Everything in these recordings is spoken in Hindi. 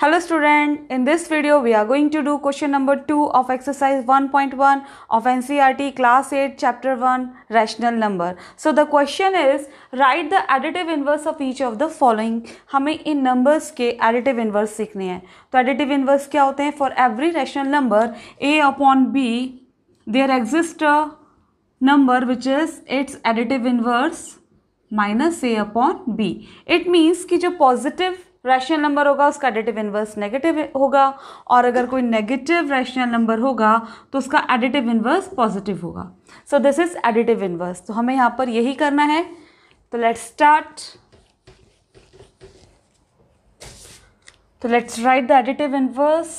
Hello student, in this video we are going to do question number 2 of exercise 1.1 of NCRT class 8 chapter 1 rational number. So the question is write the additive inverse of each of the following. हमें इन numbers के additive inverse सीखने हैं तो additive inverse क्या होते हैं For every rational number a upon b there exists a number which is its additive inverse minus a upon b. It means कि जो positive रैशनल नंबर होगा उसका एडिटिव इन्वर्स नेगेटिव होगा और अगर कोई नेगेटिव रैशनल नंबर होगा तो उसका एडिटिव इन्वर्स पॉजिटिव होगा so this is additive inverse तो हमें यहाँ पर यही करना है तो लेट्स स्टार्ट तो let's write the additive inverse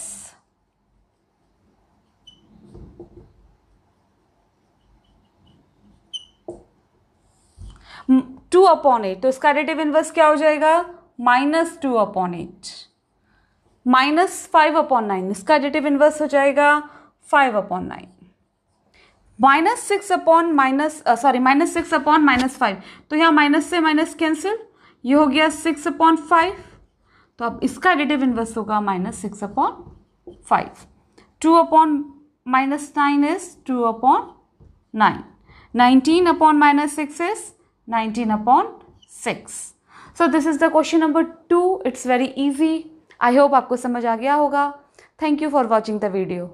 two upon eight तो इसका एडिटिव इन्वर्स क्या हो जाएगा minus two upon eight minus five upon nine इसका एडिटिव इन्वर्स हो जाएगा five upon nine minus six upon minus sorry minus six upon minus five तो यहाँ माइनस से माइनस कैंसिल ये हो गया सिक्स अपॉन फाइव तो अब इसका एडिटिव इन्वर्स होगा minus six upon five two upon minus nine is two upon nine nineteen upon minus six is nineteen upon six so this is the question number two it's very easy I hope आपको समझ आ गया होगा thank you for watching the video